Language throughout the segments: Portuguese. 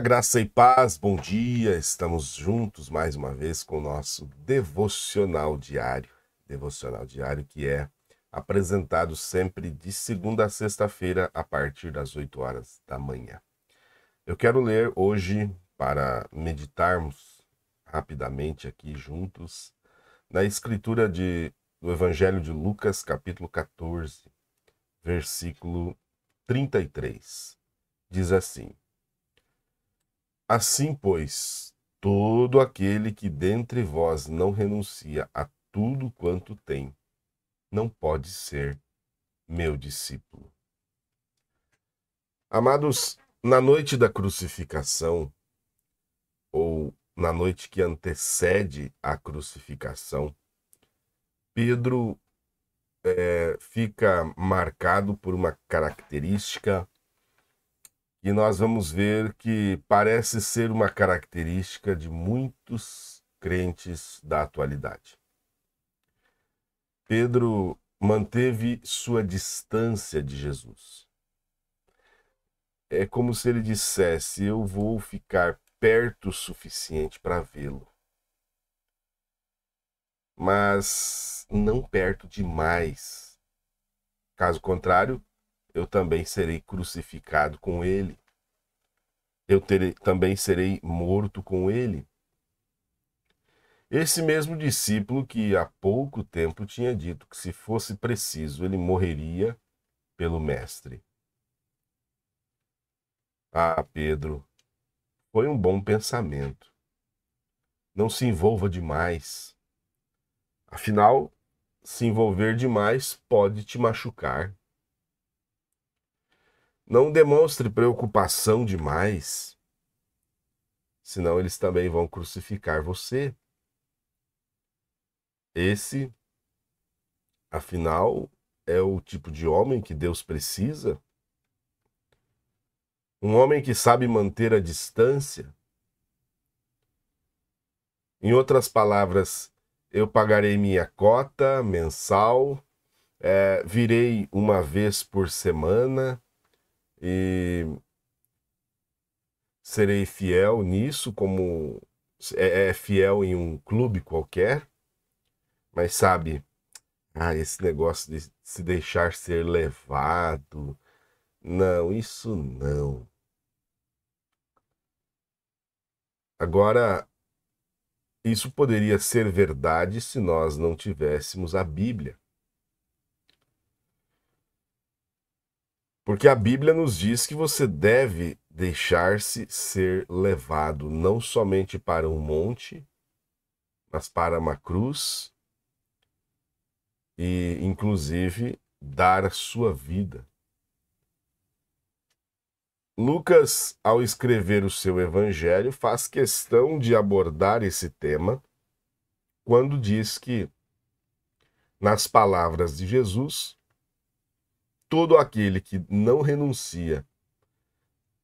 graça e paz, bom dia. Estamos juntos mais uma vez com o nosso devocional diário. Devocional diário que é apresentado sempre de segunda a sexta-feira a partir das 8 horas da manhã. Eu quero ler hoje para meditarmos rapidamente aqui juntos na escritura de, do Evangelho de Lucas, capítulo 14, versículo 33. Diz assim: Assim, pois, todo aquele que dentre vós não renuncia a tudo quanto tem, não pode ser meu discípulo. Amados, na noite da crucificação, ou na noite que antecede a crucificação, Pedro é, fica marcado por uma característica e nós vamos ver que parece ser uma característica de muitos crentes da atualidade. Pedro manteve sua distância de Jesus. É como se ele dissesse: Eu vou ficar perto o suficiente para vê-lo, mas não perto demais. Caso contrário, eu também serei crucificado com ele. Eu terei, também serei morto com ele. Esse mesmo discípulo que há pouco tempo tinha dito que, se fosse preciso, ele morreria pelo Mestre. Ah, Pedro, foi um bom pensamento. Não se envolva demais. Afinal, se envolver demais pode te machucar. Não demonstre preocupação demais, senão eles também vão crucificar você. Esse, afinal, é o tipo de homem que Deus precisa. Um homem que sabe manter a distância. Em outras palavras, eu pagarei minha cota mensal, é, virei uma vez por semana, e serei fiel nisso, como é, é, fiel em um clube qualquer, mas sabe, ah, esse negócio de se deixar ser levado, não, isso não. Agora, isso poderia ser verdade se nós não tivéssemos a Bíblia. Porque a Bíblia nos diz que você deve deixar-se ser levado não somente para um monte, mas para uma cruz e, inclusive, dar a sua vida. Lucas, ao escrever o seu evangelho, faz questão de abordar esse tema quando diz que, nas palavras de Jesus, todo aquele que não renuncia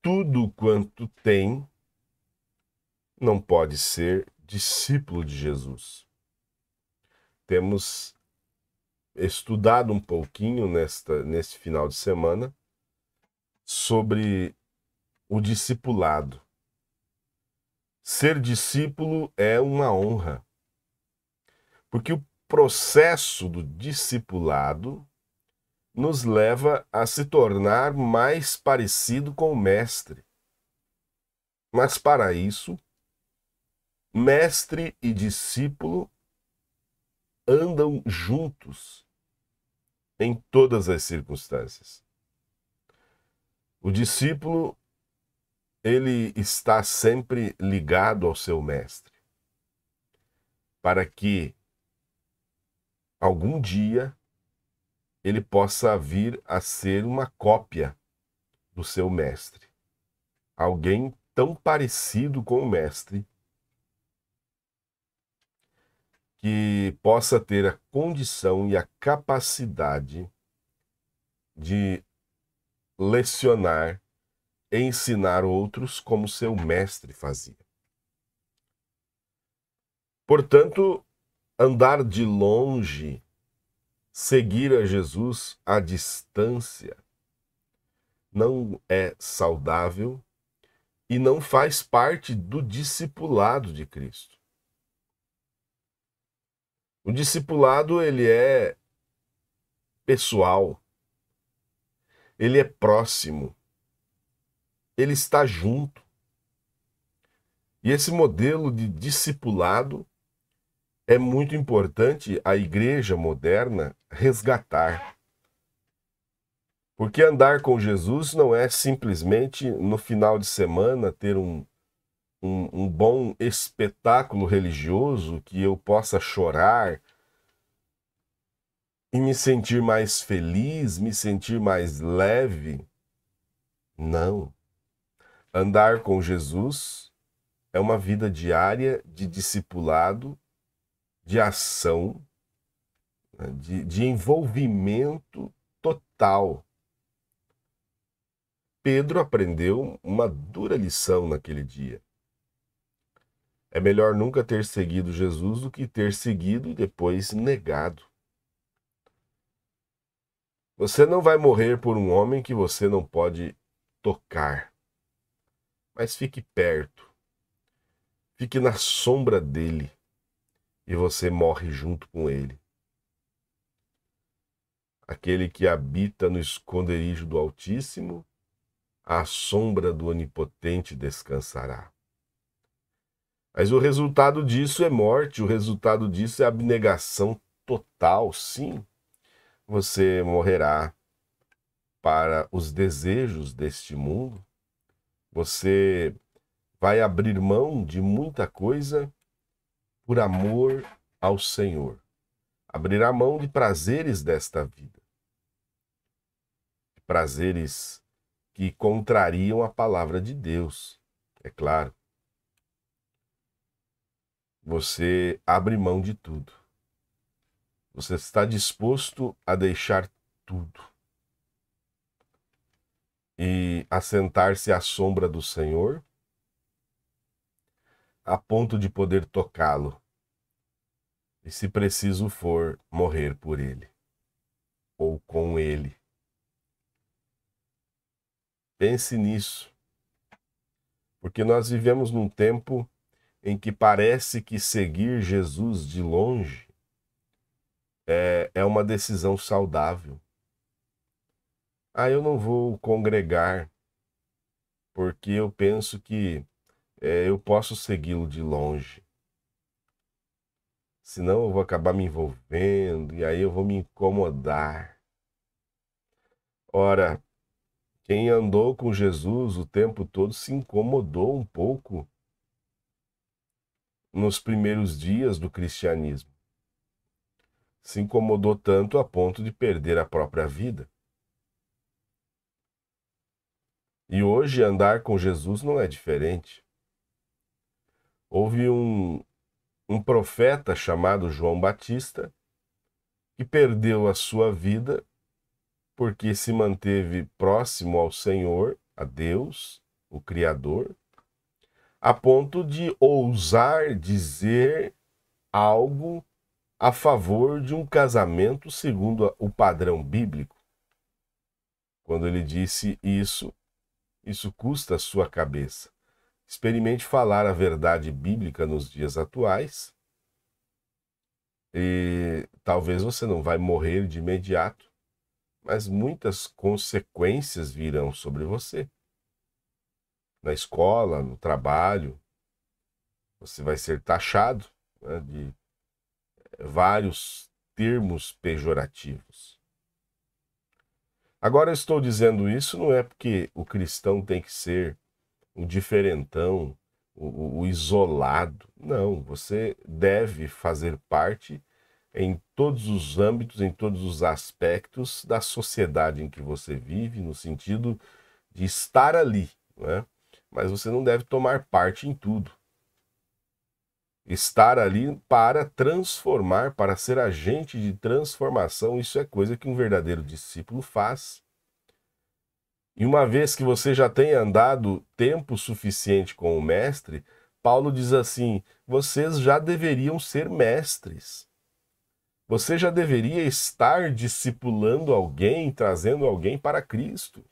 tudo quanto tem não pode ser discípulo de Jesus. Temos estudado um pouquinho nesta, neste final de semana sobre o discipulado. Ser discípulo é uma honra, porque o processo do discipulado nos leva a se tornar mais parecido com o Mestre. Mas para isso, mestre e discípulo andam juntos em todas as circunstâncias. O discípulo ele está sempre ligado ao seu mestre, para que algum dia ele possa vir a ser uma cópia do seu mestre. Alguém tão parecido com o mestre que possa ter a condição e a capacidade de lecionar, ensinar outros como seu mestre fazia. Portanto, andar de longe Seguir a Jesus à distância não é saudável e não faz parte do discipulado de Cristo. O discipulado ele é pessoal. Ele é próximo. Ele está junto. E esse modelo de discipulado é muito importante a igreja moderna resgatar. Porque andar com Jesus não é simplesmente no final de semana ter um, um, um bom espetáculo religioso que eu possa chorar e me sentir mais feliz, me sentir mais leve. Não. Andar com Jesus é uma vida diária de discipulado de ação, né, de, de envolvimento total. Pedro aprendeu uma dura lição naquele dia. É melhor nunca ter seguido Jesus do que ter seguido e depois negado. Você não vai morrer por um homem que você não pode tocar. Mas fique perto. Fique na sombra dele e você morre junto com ele. Aquele que habita no esconderijo do Altíssimo, à sombra do Onipotente descansará. Mas o resultado disso é morte, o resultado disso é abnegação total, sim. Você morrerá para os desejos deste mundo, você vai abrir mão de muita coisa por amor ao Senhor. Abrirá mão de prazeres desta vida. Prazeres que contrariam a palavra de Deus, é claro. Você abre mão de tudo. Você está disposto a deixar tudo e assentar-se à sombra do Senhor a ponto de poder tocá-lo e, se preciso for, morrer por ele ou com ele. Pense nisso, porque nós vivemos num tempo em que parece que seguir Jesus de longe é, é uma decisão saudável. Ah, eu não vou congregar, porque eu penso que é, eu posso segui-lo de longe. Senão eu vou acabar me envolvendo e aí eu vou me incomodar. Ora, quem andou com Jesus o tempo todo se incomodou um pouco nos primeiros dias do cristianismo. Se incomodou tanto a ponto de perder a própria vida. E hoje andar com Jesus não é diferente houve um, um profeta chamado João Batista que perdeu a sua vida porque se manteve próximo ao Senhor, a Deus, o Criador, a ponto de ousar dizer algo a favor de um casamento segundo o padrão bíblico. Quando ele disse isso, isso custa a sua cabeça. Experimente falar a verdade bíblica nos dias atuais. E talvez você não vai morrer de imediato, mas muitas consequências virão sobre você. Na escola, no trabalho, você vai ser taxado né, de vários termos pejorativos. Agora, eu estou dizendo isso não é porque o cristão tem que ser o diferentão, o, o isolado. Não, você deve fazer parte em todos os âmbitos, em todos os aspectos da sociedade em que você vive, no sentido de estar ali, né? mas você não deve tomar parte em tudo. Estar ali para transformar, para ser agente de transformação, isso é coisa que um verdadeiro discípulo faz e uma vez que você já tenha andado tempo suficiente com o mestre, Paulo diz assim: vocês já deveriam ser mestres. Você já deveria estar discipulando alguém, trazendo alguém para Cristo.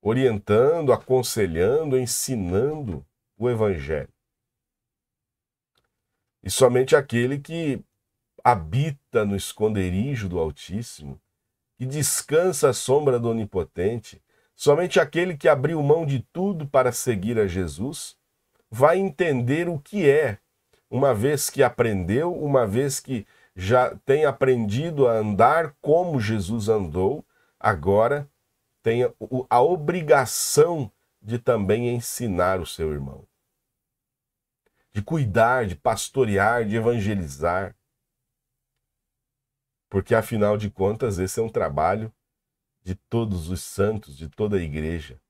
Orientando, aconselhando, ensinando o Evangelho. E somente aquele que habita no esconderijo do Altíssimo, que descansa à sombra do Onipotente, somente aquele que abriu mão de tudo para seguir a Jesus, vai entender o que é, uma vez que aprendeu, uma vez que já tem aprendido a andar como Jesus andou, agora tem a obrigação de também ensinar o seu irmão, de cuidar, de pastorear, de evangelizar. Porque, afinal de contas, esse é um trabalho de todos os santos, de toda a igreja.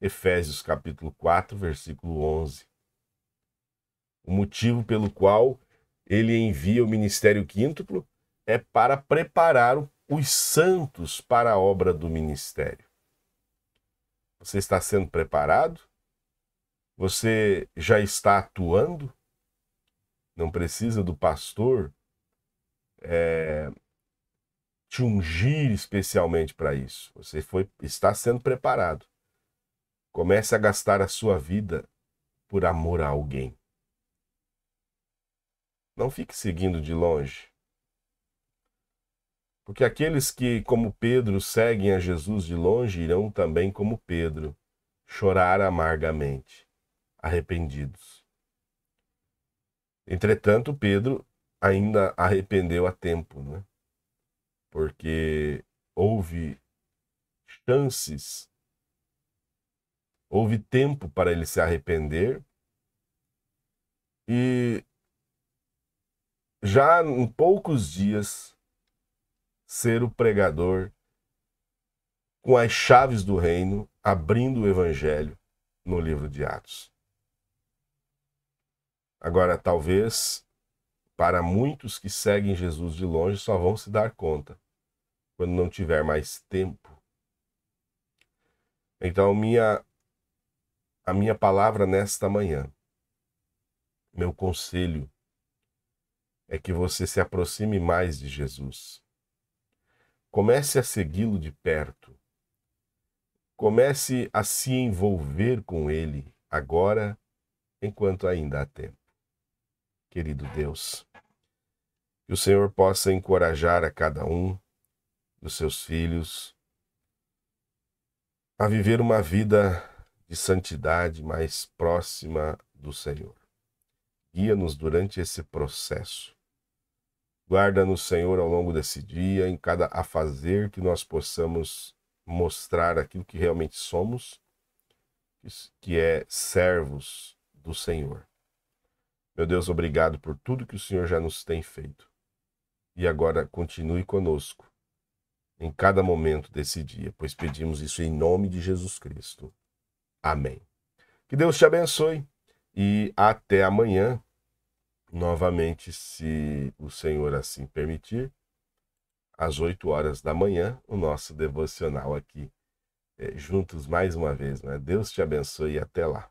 Efésios capítulo 4, versículo 11. O motivo pelo qual ele envia o ministério quíntuplo é para preparar os santos para a obra do ministério. Você está sendo preparado? Você já está atuando? Não precisa do pastor é, te ungir especialmente para isso. Você foi, está sendo preparado. Comece a gastar a sua vida por amor a alguém. Não fique seguindo de longe. Porque aqueles que, como Pedro, seguem a Jesus de longe, irão também, como Pedro, chorar amargamente, arrependidos. Entretanto, Pedro ainda arrependeu a tempo, né? Porque houve chances, houve tempo para ele se arrepender. E já em poucos dias ser o pregador com as chaves do reino, abrindo o evangelho no livro de Atos. Agora, talvez para muitos que seguem Jesus de longe só vão se dar conta quando não tiver mais tempo. Então, minha, a minha palavra nesta manhã, meu conselho, é que você se aproxime mais de Jesus. Comece a segui-lo de perto. Comece a se envolver com ele agora, enquanto ainda há tempo. Querido Deus, que o Senhor possa encorajar a cada um dos seus filhos a viver uma vida de santidade mais próxima do Senhor. Guia-nos durante esse processo. Guarda-nos, Senhor, ao longo desse dia, em cada afazer que nós possamos mostrar aquilo que realmente somos, que é servos do Senhor. Meu Deus, obrigado por tudo que o Senhor já nos tem feito e agora continue conosco em cada momento desse dia, pois pedimos isso em nome de Jesus Cristo. Amém. Que Deus te abençoe e até amanhã, novamente, se o Senhor assim permitir, às 8 horas da manhã, o nosso devocional aqui. É, juntos mais uma vez, né? Deus te abençoe e até lá.